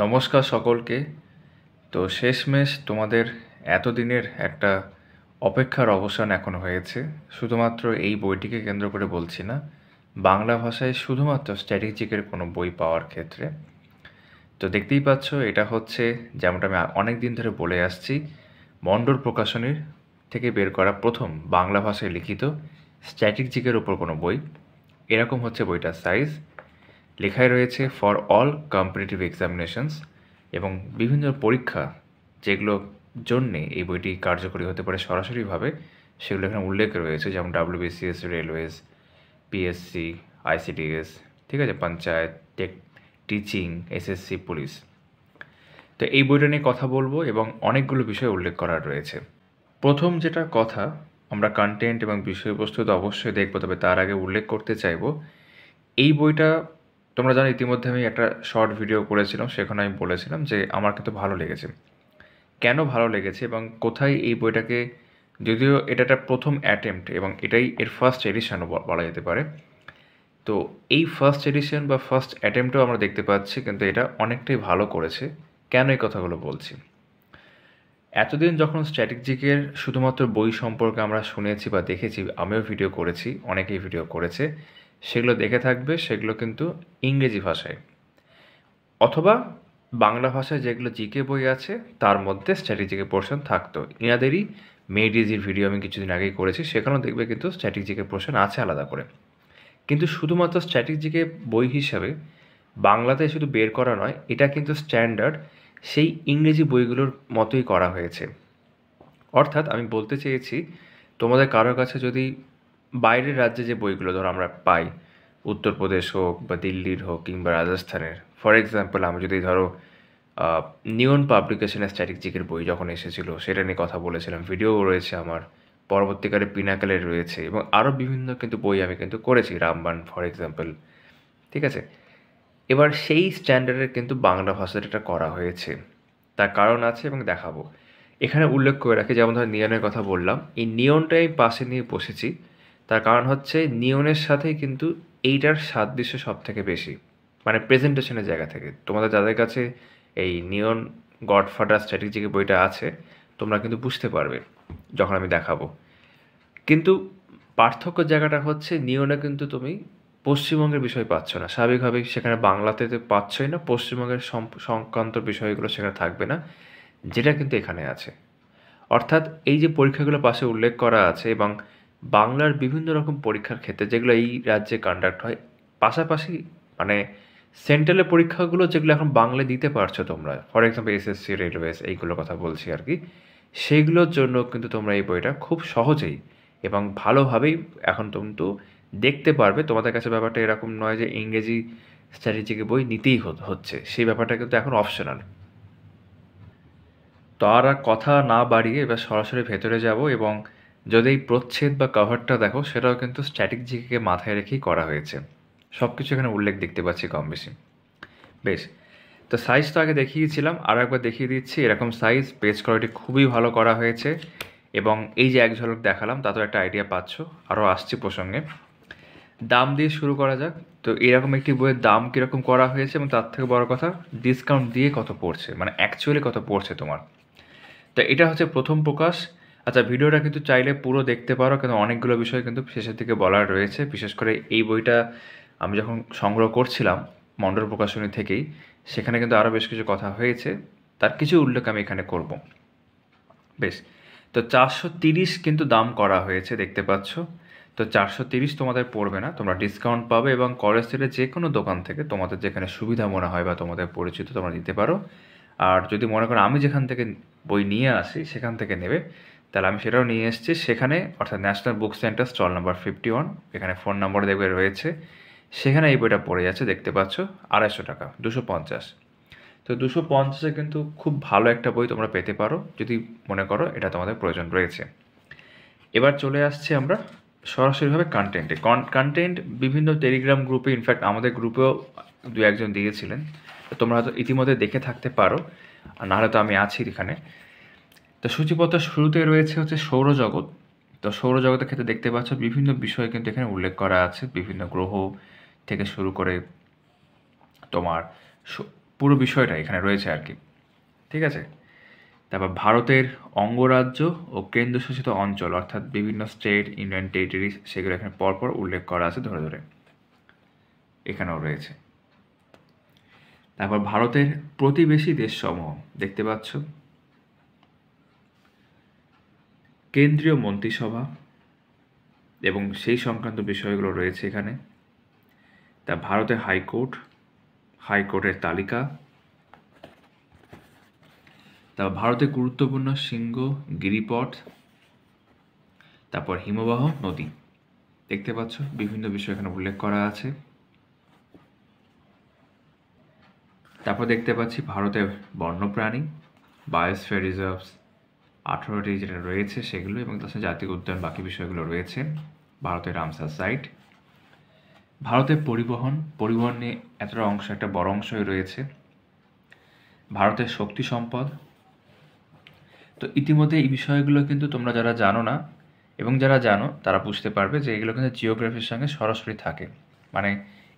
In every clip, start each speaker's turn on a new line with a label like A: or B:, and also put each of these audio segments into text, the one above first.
A: নমস্কার সকলকে তো শেষমেশ তোমাদের এতদিনের একটা অপেক্ষার অবসান এখন হয়েছে শুধুমাত্র এই বইটিকে কেন্দ্র করে বলছি না বাংলা ভাষায় শুধুমাত্র স্ট্র্যাটেজিকের কোনো বই পাওয়ার ক্ষেত্রে তো দেখতেই পাচ্ছ এটা হচ্ছে যেমনটা আমি অনেক দিন ধরে বলে আসছি মণ্ডল প্রকাশনীর থেকে বের করা প্রথম বাংলা ভাষায় লিখিত স্ট্র্যাটেজিকের ওপর কোনো বই এরকম হচ্ছে বইটার সাইজ লেখায় রয়েছে ফর অল কম্পিটিটিভ এক্সামিনেশনস এবং বিভিন্ন পরীক্ষা যেগুলো জন্যে এই বইটি কার্যকরী হতে পারে সরাসরিভাবে সেগুলো এখানে উল্লেখ রয়েছে যেমন ডাব্লিউবিসিএস রেলওয়েজ পিএসসি আইসিডিএস ঠিক আছে panchayat tech teaching SSC police তো এই বইটা নিয়ে কথা বলবো এবং অনেকগুলো বিষয় উল্লেখ করা রয়েছে প্রথম যেটা কথা আমরা কন্টেন্ট এবং বিষয়বস্তু তো অবশ্যই দেখবো তবে তার আগে উল্লেখ করতে চাইব এই বইটা তোমরা জানো ইতিমধ্যে আমি একটা শর্ট ভিডিও করেছিলাম সেখানে আমি বলেছিলাম যে আমার কিন্তু ভালো লেগেছে কেন ভালো লেগেছে এবং কোথায় এই বইটাকে যদিও এটা একটা প্রথম অ্যাটেম্পট এবং এটাই এর ফার্স্ট এডিশনও বলা যেতে পারে তো এই ফার্স্ট এডিশন বা ফার্স্ট অ্যাটেম্পটও আমরা দেখতে পাচ্ছি কিন্তু এটা অনেকটাই ভালো করেছে কেন এই কথাগুলো বলছি এতদিন যখন স্ট্র্যাটেজিকের শুধুমাত্র বই সম্পর্কে আমরা শুনেছি বা দেখেছি আমিও ভিডিও করেছি অনেকেই ভিডিও করেছে সেগুলো দেখে থাকবে সেগুলো কিন্তু ইংরেজি ভাষায় অথবা বাংলা ভাষায় যেগুলো জিকে বই আছে তার মধ্যে স্ট্র্যাটেজিকে পোর্শন থাকতো ইনাদেরই মেডিজির ভিডিও আমি কিছুদিন আগেই করেছি সেখানেও দেখবে কিন্তু স্ট্র্যাটেজিকে পোর্শন আছে আলাদা করে কিন্তু শুধুমাত্র স্ট্র্যাটেজিকে বই হিসাবে বাংলাতে শুধু বের করা নয় এটা কিন্তু স্ট্যান্ডার্ড সেই ইংরেজি বইগুলোর মতোই করা হয়েছে অর্থাৎ আমি বলতে চেয়েছি তোমাদের কারোর কাছে যদি বাইরের রাজ্যে যে বইগুলো ধরো আমরা পাই উত্তরপ্রদেশ হোক বা দিল্লির হোক কিংবা রাজস্থানের ফর এক্সাম্পল আমি যদি ধরো নিয়ন পাবলিকেশনের স্ট্র্যাটেজিকের বই যখন এসেছিল সেটা নিয়ে কথা বলেছিলাম ভিডিও রয়েছে আমার পরবর্তীকালে পিনাকালে রয়েছে এবং আরও বিভিন্ন কিন্তু বই আমি কিন্তু করেছি রামবান ফর এক্সাম্পল ঠিক আছে এবার সেই স্ট্যান্ডার্ডের কিন্তু বাংলা ভাষাটা এটা করা হয়েছে তার কারণ আছে এবং দেখাবো এখানে উল্লেখ করে রাখি যেমন ধর নিয়নের কথা বললাম এই নিয়নটাই পাশে নিয়ে বসেছি তার কারণ হচ্ছে নিয়নের সাথে কিন্তু এইটার সাদৃশ্য সব থেকে বেশি মানে প্রেজেন্টেশনের জায়গা থেকে তোমাদের যাদের কাছে এই নিয়ন গডফাদার স্ট্র্যাটেজিক বইটা আছে তোমরা কিন্তু বুঝতে পারবে যখন আমি দেখাবো কিন্তু পার্থক্য জায়গাটা হচ্ছে নিয়নে কিন্তু তুমি পশ্চিমবঙ্গের বিষয় পাচ্ছ না স্বাভাবিকভাবেই সেখানে বাংলাতে তো পাচ্ছই না পশ্চিমবঙ্গের সংক্রান্ত বিষয়গুলো সেখানে থাকবে না যেটা কিন্তু এখানে আছে অর্থাৎ এই যে পরীক্ষাগুলো পাশে উল্লেখ করা আছে এবং বাংলার বিভিন্ন রকম পরীক্ষার ক্ষেত্রে যেগুলো এই রাজ্যে কন্ডাক্ট হয় পাশাপাশি মানে সেন্ট্রালের পরীক্ষাগুলো যেগুলো এখন বাংলায় দিতে পারছো তোমরা ফর এক্সাম্পল এসএসসি রেলওয়েস এইগুলোর কথা বলছি আর কি সেইগুলোর জন্য কিন্তু তোমরা এই বইটা খুব সহজেই এবং ভালোভাবেই এখন তুমি তো দেখতে পারবে তোমাদের কাছে ব্যাপারটা এরকম নয় যে ইংরেজি স্ট্র্যাটেজিকে বই নিতেই হচ্ছে সেই ব্যাপারটা কিন্তু এখন অপশনাল তো আর কথা না বাড়িয়ে এবার সরাসরি ভেতরে যাব এবং যদি এই প্রচ্ছেদ বা কভারটা দেখো সেটাও কিন্তু জিকে মাথায় রেখেই করা হয়েছে সব কিছু এখানে উল্লেখ দেখতে পাচ্ছি কম বেশি বেশ তো সাইজ তো আগে দেখিয়েছিলাম আর একবার দেখিয়ে দিচ্ছি এরকম সাইজ পেজ কোয়ালিটি খুবই ভালো করা হয়েছে এবং এই যে এক ঝলক দেখালাম তাতেও একটা আইডিয়া পাচ্ছ আরও আসছি প্রসঙ্গে দাম দিয়ে শুরু করা যাক তো এরকম একটি বইয়ের দাম কীরকম করা হয়েছে এবং তার থেকে বড় কথা ডিসকাউন্ট দিয়ে কত পড়ছে মানে অ্যাকচুয়ালি কত পড়ছে তোমার তো এটা হচ্ছে প্রথম প্রকাশ আচ্ছা ভিডিওটা কিন্তু চাইলে পুরো দেখতে পারো কিন্তু অনেকগুলো বিষয় কিন্তু শেষের দিকে বলার রয়েছে বিশেষ করে এই বইটা আমি যখন সংগ্রহ করছিলাম মণ্ডল প্রকাশনী থেকেই সেখানে কিন্তু আরও বেশ কিছু কথা হয়েছে তার কিছু উল্লেখ আমি এখানে করব বেশ তো চারশো তিরিশ কিন্তু দাম করা হয়েছে দেখতে পাচ্ছ তো চারশো তিরিশ তোমাদের পড়বে না তোমরা ডিসকাউন্ট পাবে এবং কলেজ থেকে যে কোনো দোকান থেকে তোমাদের যেখানে সুবিধা মনে হয় বা তোমাদের পরিচিত তোমরা দিতে পারো আর যদি মনে করো আমি যেখান থেকে বই নিয়ে আসি সেখান থেকে নেবে তাহলে আমি সেটাও নিয়ে এসেছি সেখানে অর্থাৎ national book centre stall number fifty one এখানে ফোন নাম্বার দেখবে রয়েছে সেখানে এই বইটা পড়ে যাচ্ছে দেখতে পাচ্ছ আড়াইশো টাকা দুশো পঞ্চাশ তো দুশো পঞ্চাশে কিন্তু খুব ভালো একটা বই তোমরা পেতে পারো যদি মনে করো এটা তোমাদের প্রয়োজন রয়েছে এবার চলে আসছে আমরা সরাসরিভাবে কন্টেন্টে কন্টেন্ট বিভিন্ন টেলিগ্রাম গ্রুপে ইনফ্যাক্ট আমাদের গ্রুপেও দু একজন দিয়েছিলেন তোমরা হয়তো ইতিমধ্যে দেখে থাকতে পারো আর নাহলে তো আমি আছি এখানে তো সূচিপত্রের শুরুতে রয়েছে হচ্ছে সৌরজগৎ তো সৌরজগতের ক্ষেত্রে দেখতে পাচ্ছ বিভিন্ন বিষয় কিন্তু এখানে উল্লেখ করা আছে বিভিন্ন গ্রহ থেকে শুরু করে তোমার পুরো বিষয়টা এখানে রয়েছে আর কি ঠিক আছে তারপর ভারতের অঙ্গরাজ্য ও কেন্দ্রশাসিত অঞ্চল অর্থাৎ বিভিন্ন স্টেট ইউনিয়ন টেরিটরি সেগুলো এখানে পরপর উল্লেখ করা আছে ধরে ধরে এখানেও রয়েছে তারপর ভারতের প্রতিবেশী দেশসমূহ দেখতে পাচ্ছ কেন্দ্রীয় মন্ত্রিসভা এবং সেই সংক্রান্ত বিষয়গুলো রয়েছে এখানে তা ভারতের হাইকোর্ট হাইকোর্টের তালিকা তা ভারতের গুরুত্বপূর্ণ শৃঙ্গ গিরিপথ তারপর হিমবাহ নদী দেখতে পাচ্ছ বিভিন্ন বিষয় এখানে উল্লেখ করা আছে তারপর দেখতে পাচ্ছি ভারতের বন্যপ্রাণী বায়োস্ফিয়ার রিজার্ভস আঠেরোটি যেটা রয়েছে সেগুলো এবং তার সাথে জাতীয় উদ্যান বাকি বিষয়গুলো রয়েছে ভারতের রামসার সাইট ভারতের পরিবহন পরিবহন নিয়ে এতটা অংশ একটা বড় অংশই রয়েছে ভারতের শক্তি সম্পদ তো ইতিমধ্যে এই বিষয়গুলো কিন্তু তোমরা যারা জানো না এবং যারা জানো তারা বুঝতে পারবে যে এগুলো কিন্তু জিওগ্রাফির সঙ্গে সরাসরি থাকে মানে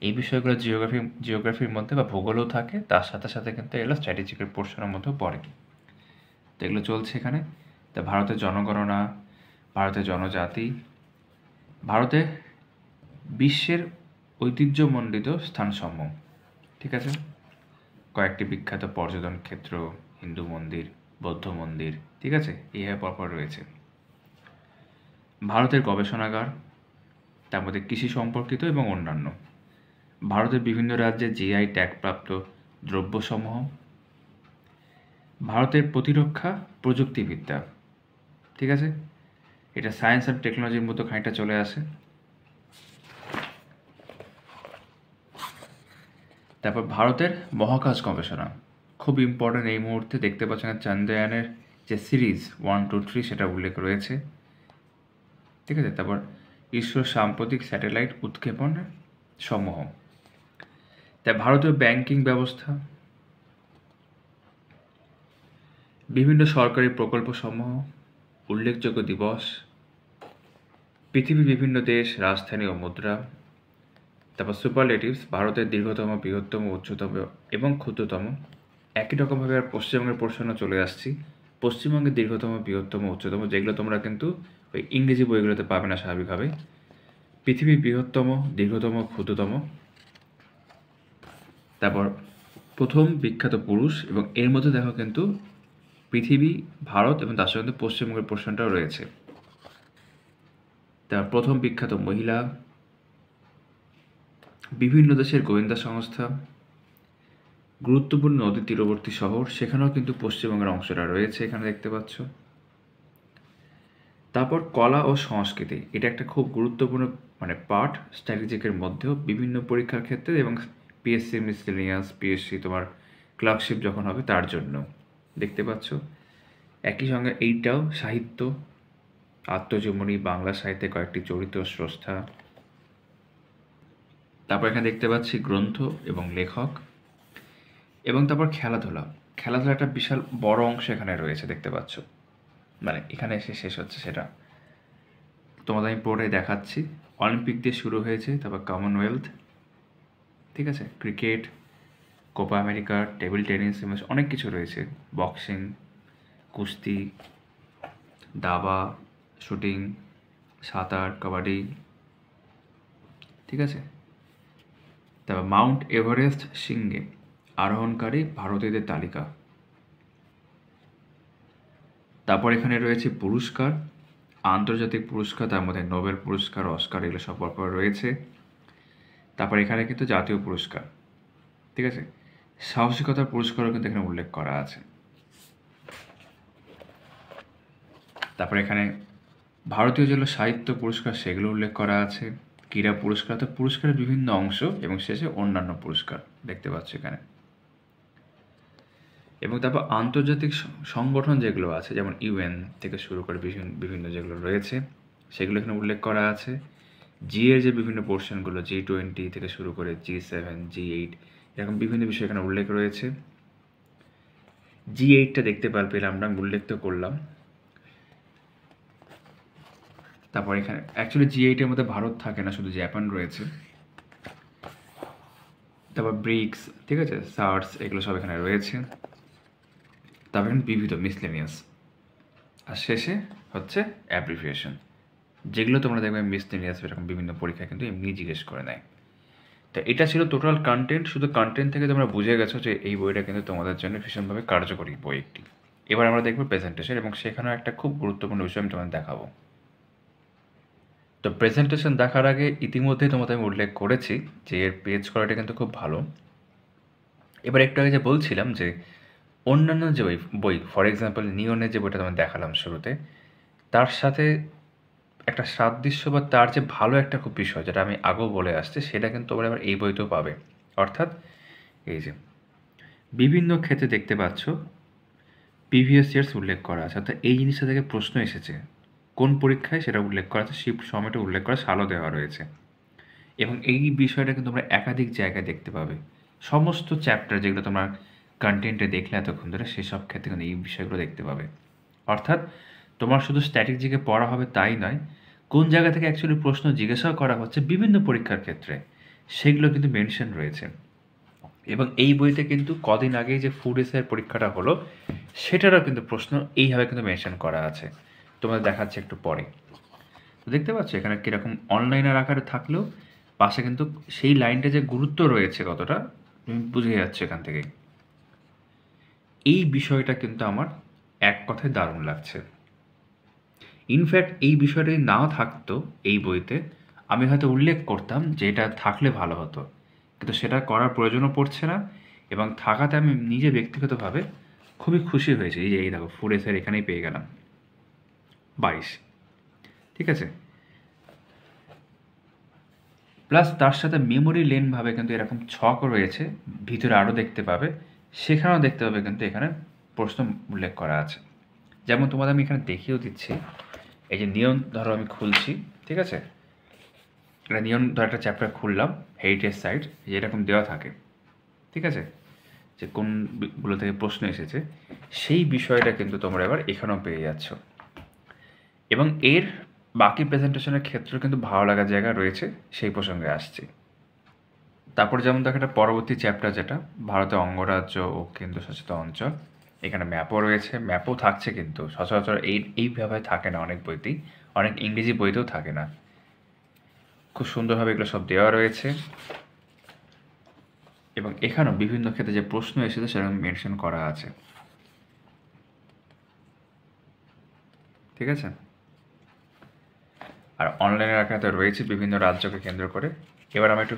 A: এই বিষয়গুলো জিওগ্রাফি জিওগ্রাফির মধ্যে বা ভূগোলও থাকে তার সাথে সাথে কিন্তু এগুলো স্ট্র্যাটেজিক্যাল পোর্শনের মধ্যেও পড়ে এগুলো চলছে এখানে তা ভারতের জনগণনা ভারতের জনজাতি ভারতে বিশ্বের ঐতিহ্যমণ্ডিত স্থানসমূহ ঠিক আছে কয়েকটি বিখ্যাত পর্যটন ক্ষেত্র হিন্দু মন্দির বৌদ্ধ মন্দির ঠিক আছে ইহা হ্যাঁ পরপর রয়েছে ভারতের গবেষণাগার তার মধ্যে কৃষি সম্পর্কিত এবং অন্যান্য ভারতের বিভিন্ন রাজ্যে জিআই ট্যাগ প্রাপ্ত দ্রব্যসমূহ ভারতের প্রতিরক্ষা প্রযুক্তিবিদ্যা ঠিক আছে এটা সায়েন্স অ্যান্ড টেকনোলজির মতো খানিকটা চলে আসে তারপর ভারতের মহাকাশ গবেষণা খুব ইম্পর্ট্যান্ট এই মুহূর্তে দেখতে পাচ্ছেন চান্দ্রয়ানের যে সিরিজ ওয়ান টু থ্রি সেটা উল্লেখ রয়েছে ঠিক আছে তারপর ইসরোর সাম্প্রতিক স্যাটেলাইট উৎক্ষেপণের সমূহ তাই ভারতীয় ব্যাংকিং ব্যবস্থা বিভিন্ন সরকারি প্রকল্পসমূহ উল্লেখযোগ্য দিবস পৃথিবীর বিভিন্ন দেশ রাজধানী ও মুদ্রা তারপর সুপারলেটিভস ভারতের দীর্ঘতম বৃহত্তম উচ্চতম এবং ক্ষুদ্রতম একই রকমভাবে আর পশ্চিমবঙ্গের প্রশ্ন চলে আসছি পশ্চিমবঙ্গের দীর্ঘতম বৃহত্তম উচ্চতম যেগুলো তোমরা কিন্তু ওই ইংরেজি বইগুলোতে পাবে না স্বাভাবিকভাবে পৃথিবীর বৃহত্তম দীর্ঘতম ক্ষুদ্রতম তারপর প্রথম বিখ্যাত পুরুষ এবং এর মধ্যে দেখো কিন্তু পৃথিবী ভারত এবং তার সঙ্গে পশ্চিমবঙ্গের প্রশ্নটাও রয়েছে তার প্রথম বিখ্যাত মহিলা বিভিন্ন দেশের গোয়েন্দা সংস্থা গুরুত্বপূর্ণ নদী তীরবর্তী শহর সেখানেও কিন্তু পশ্চিমবঙ্গের অংশটা রয়েছে এখানে দেখতে পাচ্ছ তারপর কলা ও সংস্কৃতি এটা একটা খুব গুরুত্বপূর্ণ মানে পার্ট স্ট্র্যাটেজিকের মধ্যেও বিভিন্ন পরীক্ষার ক্ষেত্রে এবং পিএসসি মিসলেনিয়াস পিএসসি তোমার ক্লার্কশিপ যখন হবে তার জন্য দেখতে পাচ্ছ একই সঙ্গে এইটাও সাহিত্য আত্মজীবনী বাংলা সাহিত্যে কয়েকটি চরিত্র স্রষ্টা তারপর এখানে দেখতে পাচ্ছি গ্রন্থ এবং লেখক এবং তারপর খেলাধুলা খেলাধুলা একটা বিশাল বড় অংশ এখানে রয়েছে দেখতে পাচ্ছ মানে এখানে এসে শেষ হচ্ছে সেটা তোমাদের আমি পড়ে দেখাচ্ছি অলিম্পিক দিয়ে শুরু হয়েছে তারপর কমনওয়েলথ ঠিক আছে cricket Copa America table tennis অনেক কিছু রয়েছে বক্সিং কুস্তি দাবা শুটিং সাঁতার কাবাডি ঠিক আছে তারপর মাউন্ট এভারেস্ট শৃঙ্গে আরোহণকারী ভারতীয়দের তালিকা তারপর এখানে রয়েছে পুরস্কার আন্তর্জাতিক পুরস্কার তার মধ্যে নোবেল পুরস্কার অস্কার এগুলো সব পরপর রয়েছে তারপর এখানে কিন্তু জাতীয় পুরস্কার ঠিক আছে সাহসিকতার পুরস্কারও কিন্তু এখানে উল্লেখ করা আছে তারপরে এখানে ভারতীয় যেগুলো সাহিত্য পুরস্কার সেগুলো উল্লেখ করা আছে ক্রীড়া পুরস্কার তো পুরস্কারের বিভিন্ন অংশ এবং শেষে অন্যান্য পুরস্কার দেখতে পাচ্ছ এখানে এবং তারপর আন্তর্জাতিক সংগঠন যেগুলো আছে যেমন ইউএন থেকে শুরু করে বিভিন্ন বিভিন্ন যেগুলো রয়েছে সেগুলো এখানে উল্লেখ করা আছে জি এর যে বিভিন্ন পোর্শনগুলো জি টোয়েন্টি থেকে শুরু করে জি সেভেন জি এইট এরকম বিভিন্ন বিষয় এখানে উল্লেখ রয়েছে জি এইটটা দেখতে পার পেলাম না উল্লেখ তো করলাম তারপর এখানে অ্যাকচুয়ালি জি এইটের মধ্যে ভারত থাকে না শুধু জাপান রয়েছে তারপর ব্রিক্স ঠিক আছে সার্স এগুলো সব এখানে রয়েছে তারপর বিবিধ মিসলেনিয়াস আর শেষে হচ্ছে অ্যাপ্রিভিয়েশন যেগুলো তোমরা দেখবে মিসলেনিয়াস এরকম বিভিন্ন পরীক্ষা কিন্তু এমনি জিজ্ঞেস করে নেয় তো এটা ছিল টোটাল কন্টেন্ট শুধু কন্টেন্ট থেকে তোমরা বুঝে গেছো যে এই বইটা কিন্তু তোমাদের জন্য ভীষণভাবে কার্যকরী বই একটি এবার আমরা দেখবো প্রেজেন্টেশন এবং সেখানেও একটা খুব গুরুত্বপূর্ণ বিষয় আমি তোমাদের দেখাবো তো প্রেজেন্টেশন দেখার আগে ইতিমধ্যেই তোমাদের আমি উল্লেখ করেছি যে এর পেজ করাটা কিন্তু খুব ভালো এবার একটু আগে যে বলছিলাম যে অন্যান্য যে বই ফর এক্সাম্পল নিয়নের যে বইটা তোমার দেখালাম শুরুতে তার সাথে একটা সাদৃশ্য বা তার যে ভালো একটা খুব বিষয় যেটা আমি আগেও বলে আসছি সেটা কিন্তু তোমরা আবার এই বইতেও পাবে অর্থাৎ এই যে বিভিন্ন ক্ষেত্রে দেখতে পাচ্ছ প্রিভিয়াস ইয়ার্স উল্লেখ করা আছে অর্থাৎ এই জিনিসটা থেকে প্রশ্ন এসেছে কোন পরীক্ষায় সেটা উল্লেখ করা আছে শিফট সময়টা উল্লেখ করা সালও দেওয়া রয়েছে এবং এই বিষয়টা কিন্তু তোমরা একাধিক জায়গায় দেখতে পাবে সমস্ত চ্যাপ্টার যেগুলো তোমার কন্টেন্টে দেখলে এতক্ষণ ধরে সেসব ক্ষেত্রে কিন্তু এই বিষয়গুলো দেখতে পাবে অর্থাৎ তোমার শুধু স্ট্যাটিক জিকে পড়া হবে তাই নয় কোন জায়গা থেকে অ্যাকচুয়ালি প্রশ্ন জিজ্ঞাসা করা হচ্ছে বিভিন্ন পরীক্ষার ক্ষেত্রে সেগুলো কিন্তু মেনশন রয়েছে এবং এই বইতে কিন্তু কদিন আগেই যে ফুড এসের পরীক্ষাটা হলো সেটারও কিন্তু প্রশ্ন এইভাবে কিন্তু মেনশন করা আছে তোমাদের দেখাচ্ছে একটু পরে দেখতে পাচ্ছ এখানে কীরকম অনলাইনের আকারে থাকলেও পাশে কিন্তু সেই লাইনটা যে গুরুত্ব রয়েছে কতটা তুমি বুঝে যাচ্ছ এখান থেকে এই বিষয়টা কিন্তু আমার এক কথায় দারুণ লাগছে ইনফ্যাক্ট এই বিষয়টি না থাকতো এই বইতে আমি হয়তো উল্লেখ করতাম যে এটা থাকলে ভালো হতো কিন্তু সেটা করার প্রয়োজনও পড়ছে না এবং থাকাতে আমি নিজে ব্যক্তিগতভাবে খুবই খুশি হয়েছি এই যে এই দেখো ফুড এসের এখানেই পেয়ে গেলাম বাইশ ঠিক আছে প্লাস তার সাথে মেমোরি লেনভাবে কিন্তু এরকম ছকও রয়েছে ভিতরে আরও দেখতে পাবে সেখানেও দেখতে পাবে কিন্তু এখানে প্রশ্ন উল্লেখ করা আছে যেমন তোমাদের আমি এখানে দেখিয়েও দিচ্ছি এই যে নিয়ন ধরো আমি খুলছি ঠিক আছে এটা নিয়ন ধরো একটা চ্যাপ্টার খুললাম হেরিটেজ সাইট এরকম দেওয়া থাকে ঠিক আছে যে কোনগুলো থেকে প্রশ্ন এসেছে সেই বিষয়টা কিন্তু তোমরা এবার এখানেও পেয়ে যাচ্ছ এবং এর বাকি প্রেজেন্টেশনের ক্ষেত্রেও কিন্তু ভালো লাগার জায়গা রয়েছে সেই প্রসঙ্গে আসছে তারপর যেমন দেখো একটা পরবর্তী চ্যাপ্টার যেটা ভারতের অঙ্গরাজ্য ও কেন্দ্রশাসিত অঞ্চল এখানে ম্যাপও রয়েছে ম্যাপও থাকছে কিন্তু সচরাচর এই এইভাবে থাকে না অনেক বইতেই অনেক ইংরেজি বইতেও থাকে না খুব সুন্দরভাবে এগুলো সব দেওয়া রয়েছে এবং এখানেও বিভিন্ন ক্ষেত্রে যে প্রশ্ন এসেছে সেরকম মেনশন করা আছে ঠিক আছে আর অনলাইনে রাখা তো রয়েছে বিভিন্ন রাজ্যকে কেন্দ্র করে এবার আমি একটু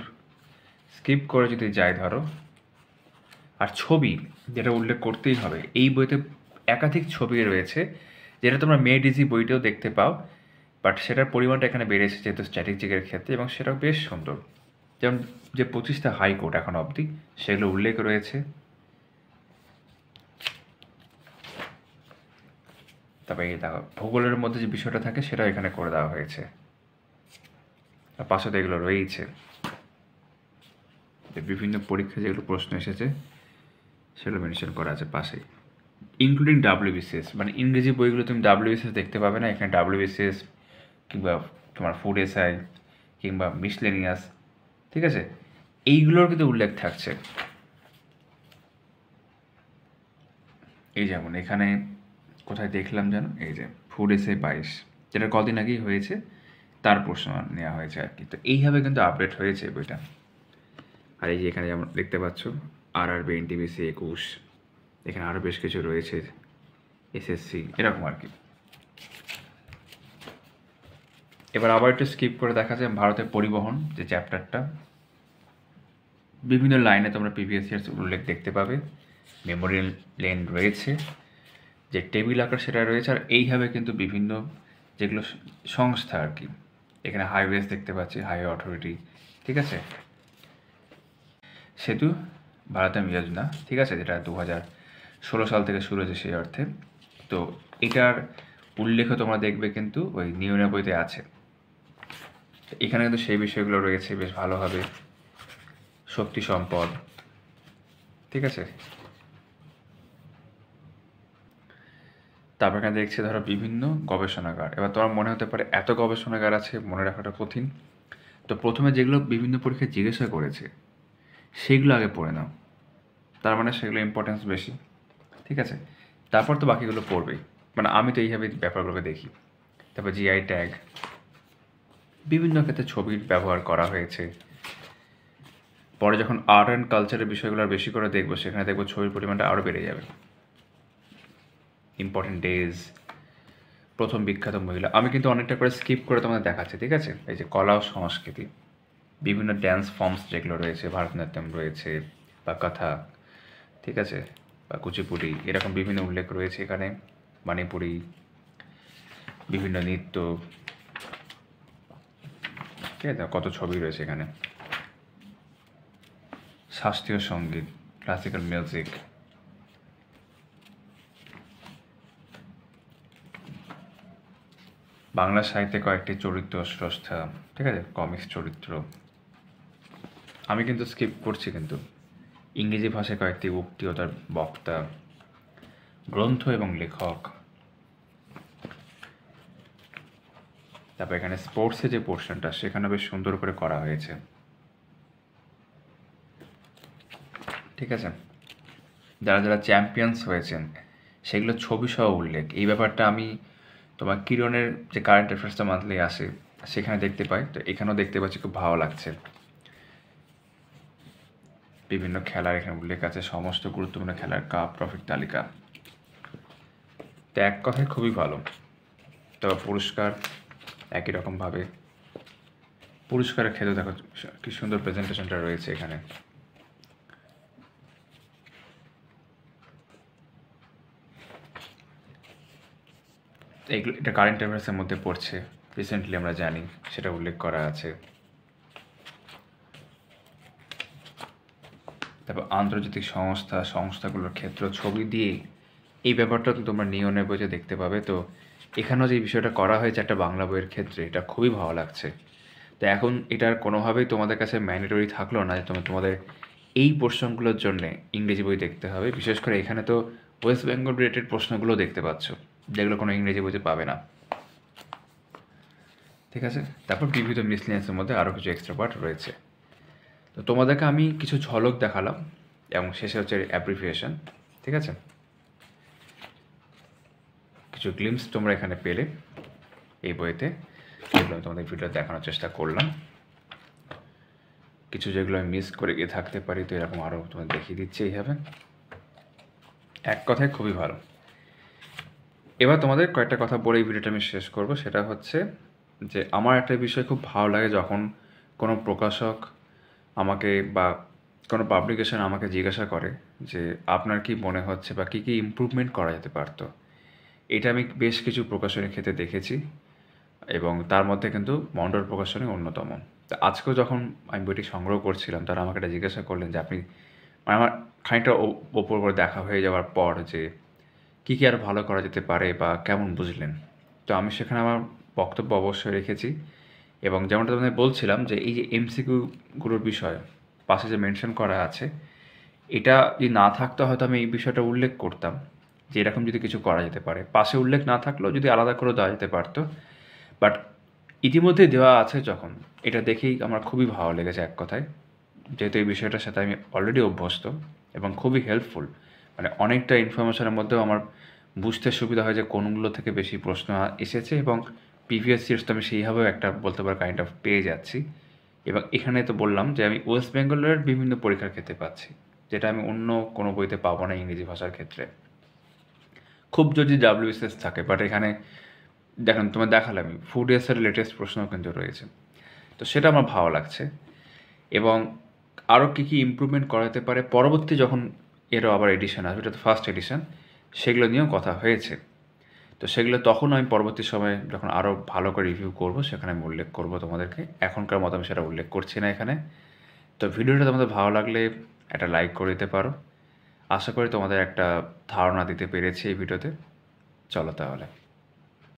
A: স্কিপ করে যদি যাই ধরো আর ছবি যেটা উল্লেখ করতেই হবে এই বইতে একাধিক ছবি রয়েছে যেটা তোমরা মেড ইজি বইটাও দেখতে পাও বাট সেটার পরিমাণটা এখানে বেড়েছে যেহেতু স্ট্র্যাটেজিকের ক্ষেত্রে এবং সেটাও বেশ সুন্দর যেমন যে পঁচিশটা হাইকোর্ট এখন অবধি সেগুলো উল্লেখ রয়েছে তারপরে দেখো ভূগোলের মধ্যে যে বিষয়টা থাকে সেটা এখানে করে দেওয়া হয়েছে আর পাশে তো এগুলো রয়েইছে বিভিন্ন পরীক্ষা যেগুলো প্রশ্ন এসেছে সেগুলো মেনশন করা আছে পাশেই ইনক্লুডিং ডাব্লিউবিসিএস মানে ইংরেজি বইগুলো তুমি ডাব্লিউবিসিএস দেখতে পাবে না এখানে ডাব্লিউবিসিএস কিংবা তোমার ফুড এসআই কিংবা মিসলেনিয়াস ঠিক আছে এইগুলোর কিন্তু উল্লেখ থাকছে এই যেমন এখানে কোথায় দেখলাম যেন এই যে ফুড এসে বাইশ যেটা কদিন আগেই হয়েছে তার প্রশ্ন নেওয়া হয়েছে আর কি তো এইভাবে কিন্তু আপডেট হয়েছে বইটা আর এই যে এখানে যেমন দেখতে পাচ্ছ আর আর বি এনটিবিসি একুশ এখানে আরও বেশ কিছু রয়েছে এসএসসি এরকম আর কি এবার আবার একটু স্কিপ করে দেখা যায় ভারতের পরিবহন যে চ্যাপ্টারটা বিভিন্ন লাইনে তোমরা প্রিভিয়াস ইয়ার্স উল্লেখ দেখতে পাবে মেমোরিয়াল লেন রয়েছে যে টেবিল আকার সেটা রয়েছে আর এইভাবে কিন্তু বিভিন্ন যেগুলো সংস্থা আর কি এখানে হাইওয়েজ দেখতে পাচ্ছি হাইওয়ে অথরিটি ঠিক আছে সেতু বারাতে মিরাজুনা ঠিক আছে যেটা দু হাজার ষোলো সাল থেকে শুরু হয়েছে সেই অর্থে তো এটার উল্লেখ তোমরা দেখবে কিন্তু ওই নিউনাপইতে আছে এখানে কিন্তু সেই বিষয়গুলো রয়েছে বেশ ভালোভাবে শক্তি সম্পদ ঠিক আছে তারপর এখানে দেখছি ধরো বিভিন্ন গবেষণাগার এবার তোমার মনে হতে পারে এত গবেষণাগার আছে মনে রাখাটা কঠিন তো প্রথমে যেগুলো বিভিন্ন পরীক্ষায় জিজ্ঞাসা করেছে সেগুলো আগে পড়ে নাও তার মানে সেগুলো ইম্পর্টেন্স বেশি ঠিক আছে তারপর তো বাকিগুলো পড়বেই মানে আমি তো এইভাবে ব্যাপারগুলোকে দেখি তারপর জিআই ট্যাগ বিভিন্ন ক্ষেত্রে ছবির ব্যবহার করা হয়েছে পরে যখন আর্ট অ্যান্ড কালচারের বিষয়গুলো আর বেশি করে দেখবো সেখানে দেখবো ছবির পরিমাণটা আরও বেড়ে যাবে ইম্পর্টেন্ট ডেজ প্রথম বিখ্যাত মহিলা আমি কিন্তু অনেকটা করে স্কিপ করে তোমাদের দেখাচ্ছি ঠিক আছে এই যে কলা ও সংস্কৃতি বিভিন্ন ড্যান্স ফর্মস যেগুলো রয়েছে ভারতনাট্যম রয়েছে বা কথা ঠিক আছে বা কুচিপুড়ি এরকম বিভিন্ন উল্লেখ রয়েছে এখানে মণিপুরি বিভিন্ন নৃত্য ঠিক আছে কত ছবি রয়েছে এখানে শাস্ত্রীয় সঙ্গীত ক্লাসিক্যাল মিউজিক বাংলা সাহিত্যে কয়েকটি চরিত্র স্রষ্টা ঠিক আছে কমিক্স চরিত্র আমি কিন্তু স্কিপ করছি কিন্তু ইংরেজি ভাষায় কয়েকটি উক্তি ও তার বক্তা গ্রন্থ এবং লেখক তারপর এখানে স্পোর্টসে যে পোর্শনটা সেখানে বেশ সুন্দর করে করা হয়েছে ঠিক আছে যারা যারা চ্যাম্পিয়ন্স হয়েছেন সেগুলো ছবি সহ উল্লেখ এই ব্যাপারটা আমি তোমার কিরণের যে কারেন্ট অ্যাফেয়ার্সটা মান্থলি আসে সেখানে দেখতে পাই তো এখানেও দেখতে পাচ্ছি খুব ভালো লাগছে বিভিন্ন খেলার এখানে উল্লেখ আছে সমস্ত গুরুত্বপূর্ণ খেলার কাপ প্রফিট তালিকা তো এক কথায় খুবই ভালো তবে পুরস্কার একই রকমভাবে পুরস্কারের ক্ষেত্রে দেখো কি সুন্দর প্রেজেন্টেশনটা রয়েছে এখানে এগুলো এটা কারেন্ট অ্যাফেয়ার্সের মধ্যে পড়ছে রিসেন্টলি আমরা জানি সেটা উল্লেখ করা আছে তারপর আন্তর্জাতিক সংস্থা সংস্থাগুলোর ক্ষেত্র ছবি দিয়ে এই ব্যাপারটা তোমরা নিয়মে বইতে দেখতে পাবে তো এখানেও যে বিষয়টা করা হয়েছে একটা বাংলা বইয়ের ক্ষেত্রে এটা খুবই ভালো লাগছে তো এখন এটার কোনোভাবেই তোমাদের কাছে ম্যান্ডেটরি থাকলো না যে তুমি তোমাদের এই প্রশ্নগুলোর জন্যে ইংরেজি বই দেখতে হবে বিশেষ করে এখানে তো ওয়েস্ট বেঙ্গল রিলেটেড প্রশ্নগুলো দেখতে পাচ্ছ যেগুলো কোনো ইংরেজি বইতে পাবে না ঠিক আছে তারপর বিভিন্ন মিসলিয়াসের মধ্যে আরও কিছু এক্সট্রা পার্ট রয়েছে তো তোমাদেরকে আমি কিছু ঝলক দেখালাম এবং শেষে হচ্ছে অ্যাপ্রিভিয়েশন ঠিক আছে কিছু গ্লিমস তোমরা এখানে পেলে এই বইতে সেগুলো আমি তোমাদের ভিডিও দেখানোর চেষ্টা করলাম কিছু যেগুলো আমি মিস করে গিয়ে থাকতে পারি তো এরকম আরও তোমাদের দেখিয়ে দিচ্ছি এইভাবে এক কথায় খুবই ভালো এবার তোমাদের কয়েকটা কথা বলে এই ভিডিওটা আমি শেষ করব সেটা হচ্ছে যে আমার একটা বিষয় খুব ভালো লাগে যখন কোনো প্রকাশক আমাকে বা কোনো পাবলিকেশন আমাকে জিজ্ঞাসা করে যে আপনার কি মনে হচ্ছে বা কী কী ইম্প্রুভমেন্ট করা যেতে পারত এটা আমি বেশ কিছু প্রকাশনীর ক্ষেত্রে দেখেছি এবং তার মধ্যে কিন্তু মণ্ডল প্রকাশনী অন্যতম তা আজকেও যখন আমি বইটি সংগ্রহ করছিলাম তারা আমাকে এটা জিজ্ঞাসা করলেন যে আপনি মানে আমার খানিকটা ওপর ওপর দেখা হয়ে যাওয়ার পর যে কী কী আর ভালো করা যেতে পারে বা কেমন বুঝলেন তো আমি সেখানে আমার বক্তব্য অবশ্যই রেখেছি এবং যেমনটা তোমাদের বলছিলাম যে এই যে এমসিকিউগুলোর বিষয় পাশে যে মেনশন করা আছে এটা যদি না থাকতো হয়তো আমি এই বিষয়টা উল্লেখ করতাম যে এরকম যদি কিছু করা যেতে পারে পাশে উল্লেখ না থাকলেও যদি আলাদা করে দেওয়া যেতে পারতো বাট ইতিমধ্যে দেওয়া আছে যখন এটা দেখেই আমার খুবই ভালো লেগেছে এক কথায় যেহেতু এই বিষয়টার সাথে আমি অলরেডি অভ্যস্ত এবং খুবই হেল্পফুল মানে অনেকটা ইনফরমেশনের মধ্যেও আমার বুঝতে সুবিধা হয় যে কোনগুলো থেকে বেশি প্রশ্ন এসেছে এবং প্রিভিয়াস ইয়ার্স তো আমি সেইভাবেও একটা বলতে পারো কাইন্ড অফ পেয়ে যাচ্ছি এবং এখানে তো বললাম যে আমি ওয়েস্ট বেঙ্গলের বিভিন্ন পরীক্ষার ক্ষেত্রে পাচ্ছি যেটা আমি অন্য কোনো বইতে পাবো না ইংরেজি ভাষার ক্ষেত্রে খুব যদি ডাব্লিউএসএস থাকে বাট এখানে দেখেন তোমার দেখালে আমি ফুড এসের লেটেস্ট প্রশ্ন কিন্তু রয়েছে তো সেটা আমার ভালো লাগছে এবং আরও কী কী ইম্প্রুভমেন্ট করাতে পারে পরবর্তী যখন এরও আবার এডিশন আসবে এটা তো ফার্স্ট এডিশন সেগুলো নিয়েও কথা হয়েছে তো সেগুলো তখন আমি পরবর্তী সময়ে যখন আরও ভালো করে রিভিউ করব সেখানে আমি উল্লেখ করব তোমাদেরকে এখনকার মতো আমি সেটা উল্লেখ করছি না এখানে তো ভিডিওটা তোমাদের ভালো লাগলে একটা লাইক করে দিতে পারো আশা করি তোমাদের একটা ধারণা দিতে পেরেছি এই ভিডিওতে চলো তাহলে